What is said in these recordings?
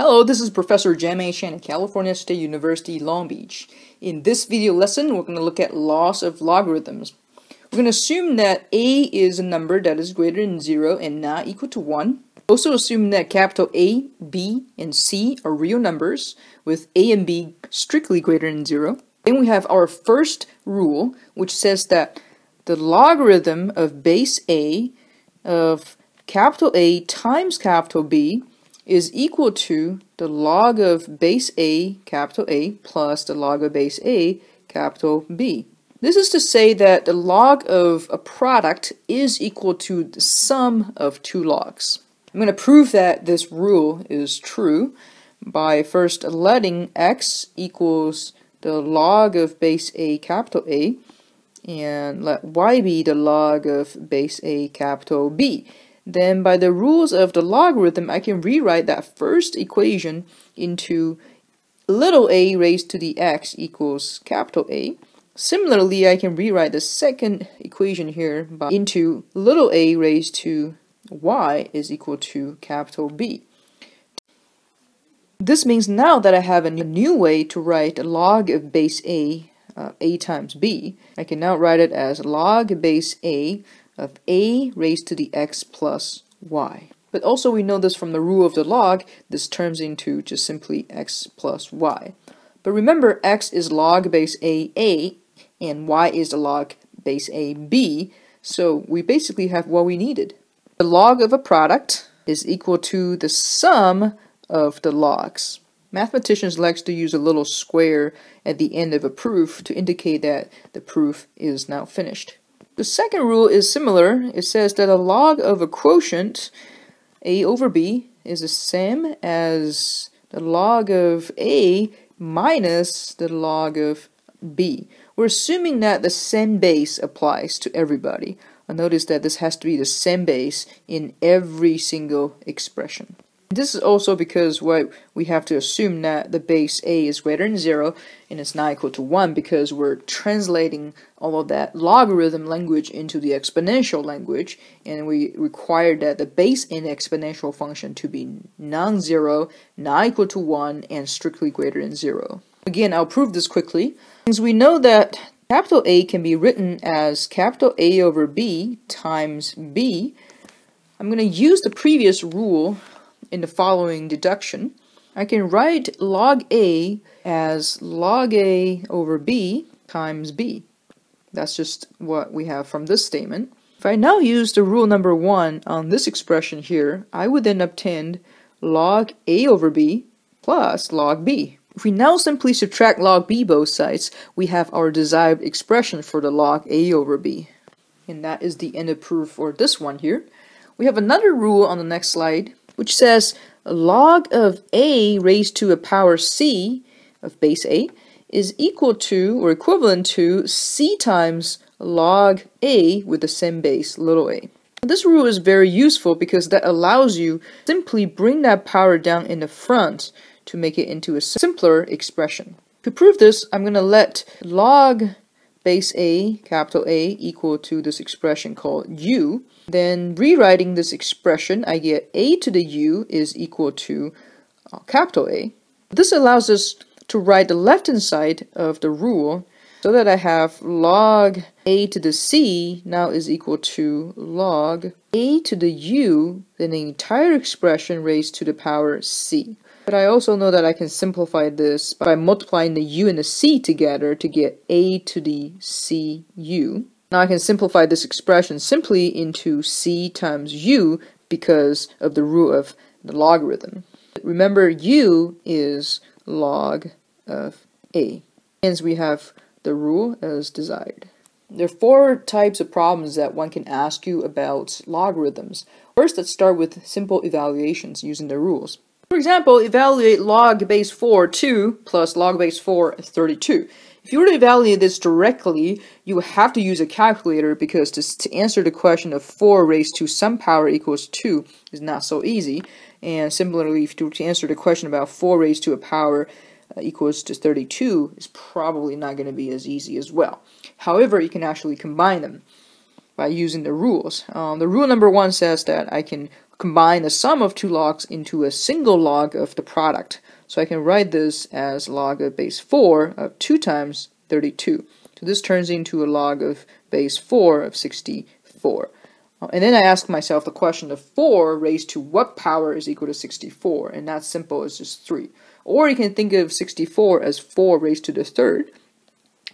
Hello, this is Professor Jamie Shan at California State University, Long Beach. In this video lesson, we're going to look at loss of logarithms. We're going to assume that a is a number that is greater than 0 and not equal to 1. Also assume that capital A, B, and C are real numbers, with a and b strictly greater than 0. Then we have our first rule, which says that the logarithm of base A of capital A times capital B is equal to the log of base A, capital A, plus the log of base A, capital B. This is to say that the log of a product is equal to the sum of two logs. I'm going to prove that this rule is true by first letting x equals the log of base A capital A and let y be the log of base A capital B then by the rules of the logarithm, I can rewrite that first equation into little a raised to the x equals capital A. Similarly, I can rewrite the second equation here by, into little a raised to y is equal to capital B. This means now that I have a new way to write log of base a, uh, a times b, I can now write it as log base a of a raised to the x plus y. But also we know this from the rule of the log, this turns into just simply x plus y. But remember, x is log base aa, and y is the log base ab, so we basically have what we needed. The log of a product is equal to the sum of the logs. Mathematicians like to use a little square at the end of a proof to indicate that the proof is now finished. The second rule is similar. It says that a log of a quotient, a over b, is the same as the log of a minus the log of b. We're assuming that the same base applies to everybody. Notice that this has to be the same base in every single expression. This is also because what we have to assume that the base a is greater than 0 and it's not equal to 1 because we're translating all of that logarithm language into the exponential language and we require that the base in the exponential function to be non-zero, not equal to 1, and strictly greater than 0. Again, I'll prove this quickly. Since we know that capital A can be written as capital A over B times B, I'm going to use the previous rule in the following deduction. I can write log A as log A over B times B. That's just what we have from this statement. If I now use the rule number one on this expression here, I would then obtain log A over B plus log B. If we now simply subtract log B both sides, we have our desired expression for the log A over B. And that is the end of proof for this one here. We have another rule on the next slide which says log of a raised to a power c of base a is equal to or equivalent to c times log a with the same base, little a. This rule is very useful because that allows you simply bring that power down in the front to make it into a simpler expression. To prove this, I'm going to let log base A, capital A, equal to this expression called u, then rewriting this expression, I get a to the u is equal to uh, capital A. This allows us to write the left-hand side of the rule so that I have log a to the c now is equal to log a to the u, then the entire expression raised to the power c. But I also know that I can simplify this by multiplying the u and the c together to get a to the cu. Now I can simplify this expression simply into c times u because of the rule of the logarithm. Remember, u is log of a. Hence, we have the rule as desired. There are four types of problems that one can ask you about logarithms. First, let's start with simple evaluations using the rules. For example, evaluate log base 4 2 plus log base 4 32. If you were to evaluate this directly, you would have to use a calculator because to, to answer the question of 4 raised to some power equals 2 is not so easy. And similarly, if you were to answer the question about 4 raised to a power uh, equals to 32, is probably not going to be as easy as well. However, you can actually combine them by using the rules. Um, the rule number one says that I can combine the sum of two logs into a single log of the product. So I can write this as log of base 4 of 2 times 32. So this turns into a log of base 4 of 64. Uh, and then I ask myself the question of 4 raised to what power is equal to 64? And that's simple is just 3. Or you can think of 64 as 4 raised to the third.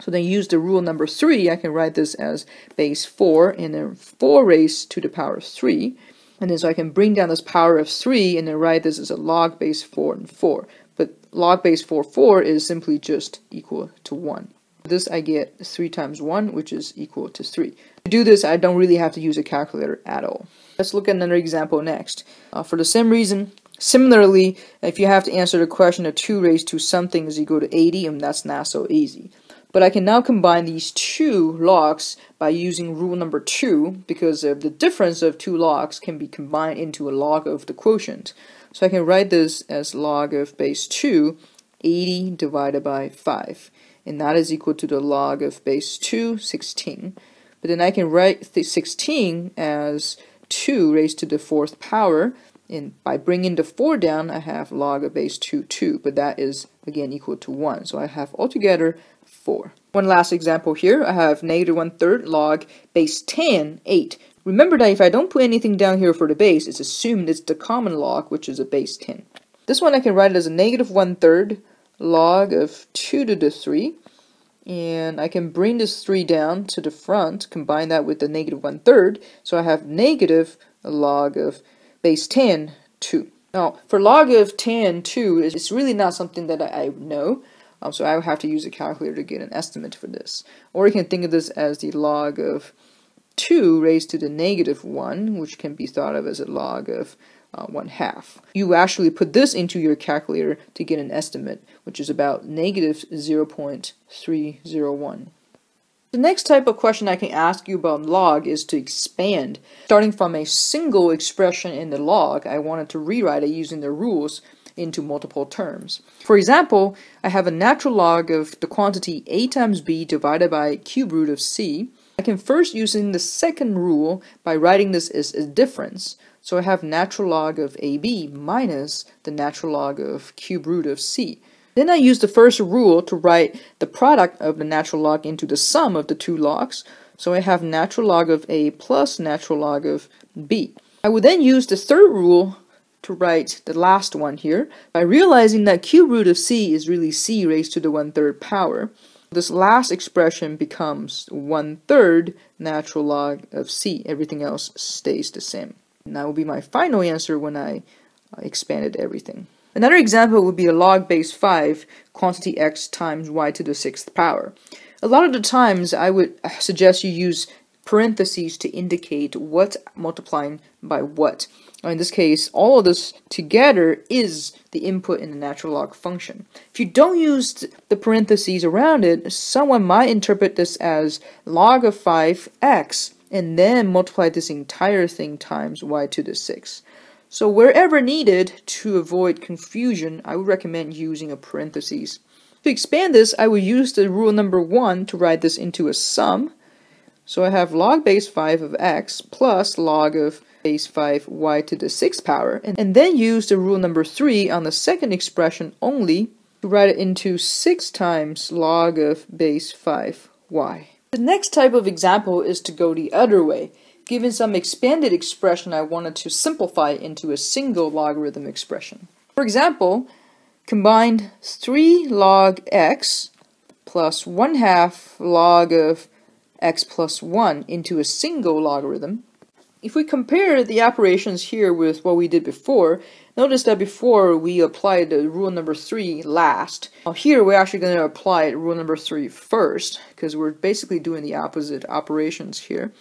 So then use the rule number 3, I can write this as base 4 and then 4 raised to the power of 3 and then so I can bring down this power of 3 and then write this as a log base 4 and 4. But log base 4, 4 is simply just equal to 1. This I get 3 times 1, which is equal to 3. To do this, I don't really have to use a calculator at all. Let's look at another example next. Uh, for the same reason, similarly, if you have to answer the question of 2 raised to something is equal to 80, and um, that's not so easy. But I can now combine these two locks by using rule number two because uh, the difference of two logs can be combined into a log of the quotient. So I can write this as log of base 2, 80 divided by 5. And that is equal to the log of base 2, 16. But then I can write the 16 as 2 raised to the fourth power, and by bringing the 4 down, I have log of base 2, 2, but that is again equal to 1. So I have altogether 4. One last example here, I have negative 1 third log base 10, 8. Remember that if I don't put anything down here for the base, it's assumed it's the common log, which is a base 10. This one I can write as a negative 1 third log of 2 to the 3. And I can bring this 3 down to the front, combine that with the negative 1 third. So I have negative log of base 10, 2. Now, for log of 10, 2, it's really not something that I know. Um, so I would have to use a calculator to get an estimate for this. Or you can think of this as the log of 2 raised to the negative 1, which can be thought of as a log of uh, 1 half. You actually put this into your calculator to get an estimate, which is about negative 0.301. The next type of question I can ask you about log is to expand. Starting from a single expression in the log, I wanted to rewrite it using the rules into multiple terms. For example, I have a natural log of the quantity a times b divided by cube root of c. I can first using the second rule by writing this as a difference. So I have natural log of ab minus the natural log of cube root of c. Then I use the first rule to write the product of the natural log into the sum of the two logs. So I have natural log of a plus natural log of b. I would then use the third rule to write the last one here by realizing that cube root of c is really c raised to the one-third power. This last expression becomes one-third natural log of c. Everything else stays the same. And that will be my final answer when I uh, expanded everything. Another example would be a log base 5 quantity x times y to the sixth power. A lot of the times I would suggest you use parentheses to indicate what multiplying by what. in this case, all of this together is the input in the natural log function. If you don't use the parentheses around it, someone might interpret this as log of 5x and then multiply this entire thing times y to the 6. So wherever needed to avoid confusion, I would recommend using a parentheses. To expand this, I would use the rule number 1 to write this into a sum, so I have log base 5 of x plus log of base 5 y to the 6th power, and, then use the rule number 3 on the second expression only to write it into 6 times log of base 5 y. The next type of example is to go the other way. Given some expanded expression, I wanted to simplify into a single logarithm expression. For example, combined 3 log x plus 1 half log of x plus 1 into a single logarithm. If we compare the operations here with what we did before, notice that before we applied the rule number 3 last. Now here we're actually going to apply rule number 3 first, because we're basically doing the opposite operations here.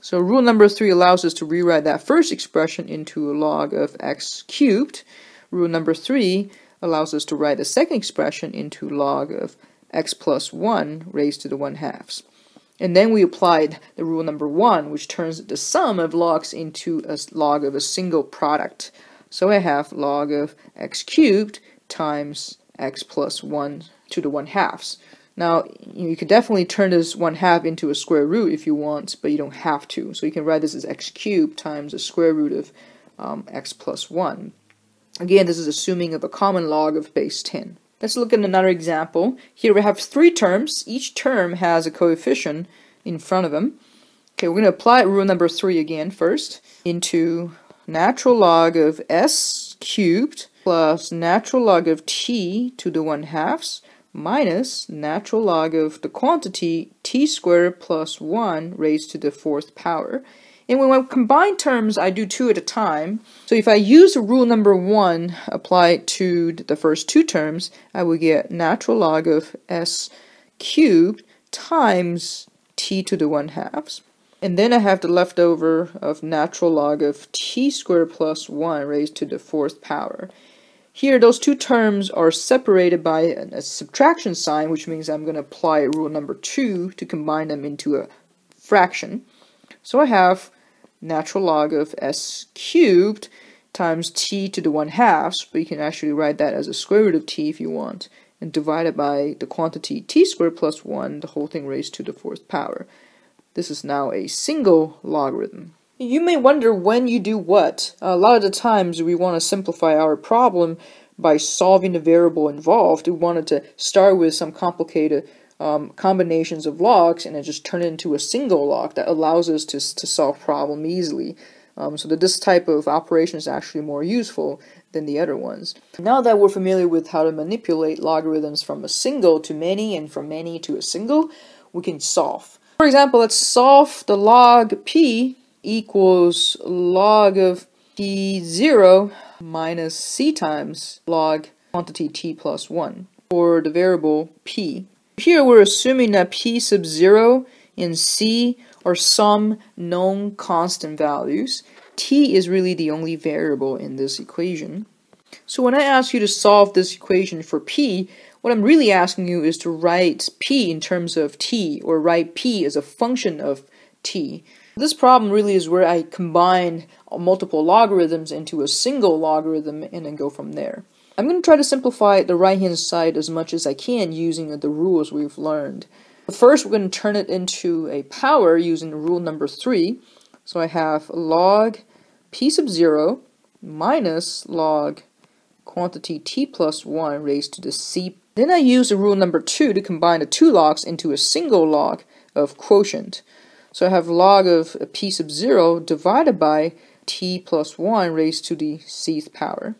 So rule number 3 allows us to rewrite that first expression into a log of x cubed. Rule number 3 allows us to write the second expression into log of x plus 1 raised to the 1 halves. And then we applied the rule number one, which turns the sum of logs into a log of a single product. So I have log of x cubed times x plus 1 to the 1 halves. Now, you can definitely turn this 1 half into a square root if you want, but you don't have to. So you can write this as x cubed times the square root of um, x plus 1. Again, this is assuming of a common log of base 10. Let's look at another example. Here we have three terms. Each term has a coefficient in front of them. Okay, we're going to apply rule number three again first into natural log of s cubed plus natural log of t to the 1 halves minus natural log of the quantity t squared plus 1 raised to the fourth power. And when I combine terms, I do two at a time. So if I use rule number one applied to the first two terms, I will get natural log of s cubed times t to the 1 halves. And then I have the leftover of natural log of t squared plus 1 raised to the fourth power. Here, those two terms are separated by a subtraction sign, which means I'm going to apply rule number 2 to combine them into a fraction. So I have natural log of s cubed times t to the 1 halves, but you can actually write that as a square root of t if you want, and divided by the quantity t squared plus 1, the whole thing raised to the fourth power. This is now a single logarithm. You may wonder when you do what. A lot of the times we want to simplify our problem by solving the variable involved. We wanted to start with some complicated um, combinations of locks and it just turned into a single lock that allows us to, to solve problem easily. Um, so that this type of operation is actually more useful than the other ones. Now that we're familiar with how to manipulate logarithms from a single to many and from many to a single, we can solve. For example, let's solve the log p equals log of p0 minus c times log quantity t plus 1 for the variable p. Here we're assuming that p sub 0 and c are some known constant values. t is really the only variable in this equation. So when I ask you to solve this equation for p, what I'm really asking you is to write p in terms of t, or write p as a function of t. This problem really is where I combine multiple logarithms into a single logarithm and then go from there. I'm going to try to simplify the right-hand side as much as I can using the rules we've learned. But first, we're going to turn it into a power using rule number 3. So I have log p sub 0 minus log quantity t plus 1 raised to the c. Then I use rule number 2 to combine the two logs into a single log of quotient. So I have log of p sub 0 divided by t plus 1 raised to the cth power.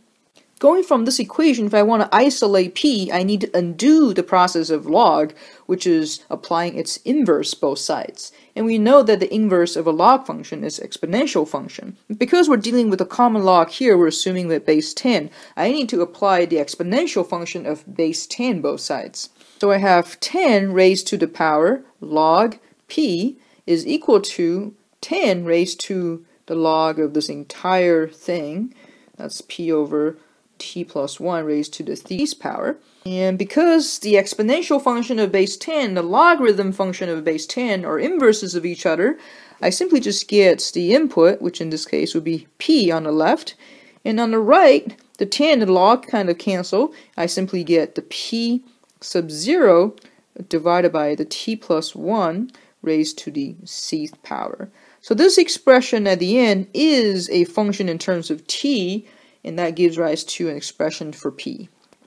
Going from this equation, if I want to isolate p, I need to undo the process of log, which is applying its inverse both sides. And we know that the inverse of a log function is exponential function. Because we're dealing with a common log here, we're assuming that base 10. I need to apply the exponential function of base 10 both sides. So I have 10 raised to the power log p is equal to 10 raised to the log of this entire thing. That's p over t plus 1 raised to the th power. And because the exponential function of base 10, the logarithm function of base 10 are inverses of each other, I simply just get the input, which in this case would be p on the left, and on the right, the 10 and log kind of cancel. I simply get the p sub 0 divided by the t plus 1 raised to the cth power. So this expression at the end is a function in terms of t, and that gives rise to an expression for P.